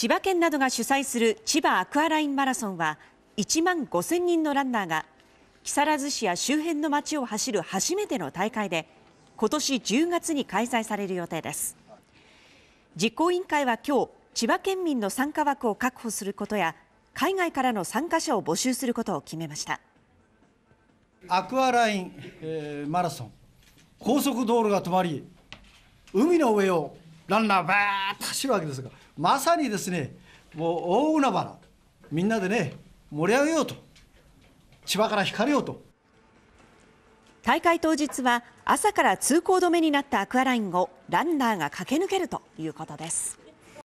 千葉県などが主催する千葉アクアラインマラソンは1万5000人のランナーが木更津市や周辺の街を走る初めての大会で今年10月に開催される予定です実行委員会は今日千葉県民の参加枠を確保することや海外からの参加者を募集することを決めましたアクアライン、えー、マラソン高速道路が止まり海の上をランナーバーッと走るわけですがまさにですねもう大海原みんなでね盛り上げようと千葉から光ようと大会当日は朝から通行止めになったアクアラインをランナーが駆け抜けるということです。